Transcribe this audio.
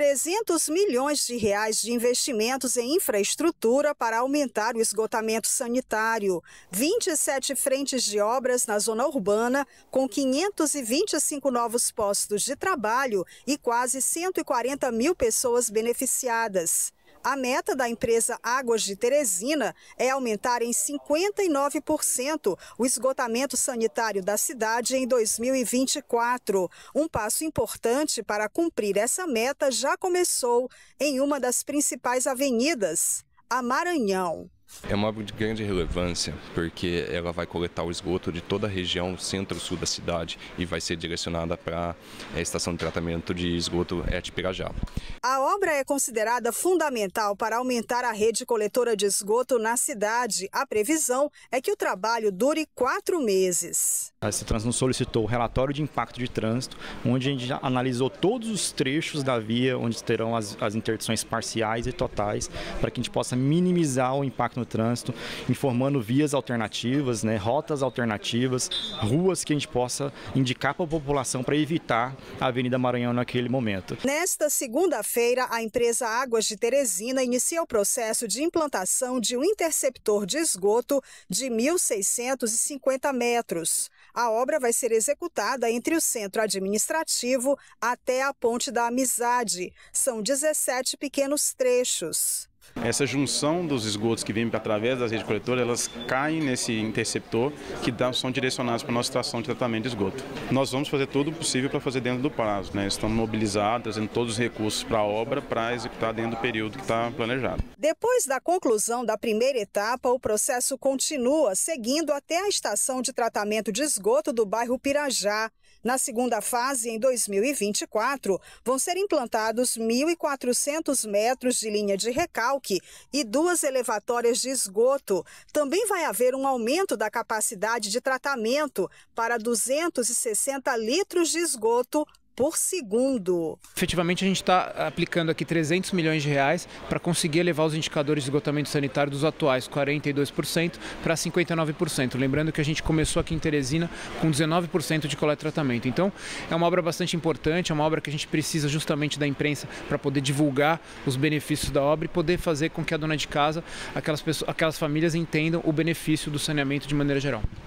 300 milhões de reais de investimentos em infraestrutura para aumentar o esgotamento sanitário, 27 frentes de obras na zona urbana, com 525 novos postos de trabalho e quase 140 mil pessoas beneficiadas. A meta da empresa Águas de Teresina é aumentar em 59% o esgotamento sanitário da cidade em 2024. Um passo importante para cumprir essa meta já começou em uma das principais avenidas, a Maranhão. É uma obra de grande relevância, porque ela vai coletar o esgoto de toda a região centro-sul da cidade e vai ser direcionada para a eh, estação de tratamento de esgoto Et Pirajá. A obra é considerada fundamental para aumentar a rede coletora de esgoto na cidade. A previsão é que o trabalho dure quatro meses. A Citrans nos solicitou o relatório de impacto de trânsito, onde a gente analisou todos os trechos da via, onde terão as, as interdições parciais e totais, para que a gente possa minimizar o impacto no trânsito, informando vias alternativas, né, rotas alternativas, ruas que a gente possa indicar para a população para evitar a Avenida Maranhão naquele momento. Nesta segunda-feira, a empresa Águas de Teresina inicia o processo de implantação de um interceptor de esgoto de 1.650 metros. A obra vai ser executada entre o centro administrativo até a Ponte da Amizade. São 17 pequenos trechos. Essa junção dos esgotos que vêm através das redes coletoras, elas caem nesse interceptor que dá, são direcionados para a nossa estação de tratamento de esgoto. Nós vamos fazer tudo o possível para fazer dentro do prazo. Né? Estamos mobilizados, trazendo todos os recursos para a obra para executar dentro do período que está planejado. Depois da conclusão da primeira etapa, o processo continua, seguindo até a estação de tratamento de esgoto do bairro Pirajá. Na segunda fase, em 2024, vão ser implantados 1.400 metros de linha de recalque recalque e duas elevatórias de esgoto. Também vai haver um aumento da capacidade de tratamento para 260 litros de esgoto por segundo. Efetivamente, a gente está aplicando aqui 300 milhões de reais para conseguir elevar os indicadores de esgotamento sanitário dos atuais 42% para 59%. Lembrando que a gente começou aqui em Teresina com 19% de coleta tratamento. Então, é uma obra bastante importante, é uma obra que a gente precisa justamente da imprensa para poder divulgar os benefícios da obra e poder fazer com que a dona de casa, aquelas, pessoas, aquelas famílias entendam o benefício do saneamento de maneira geral.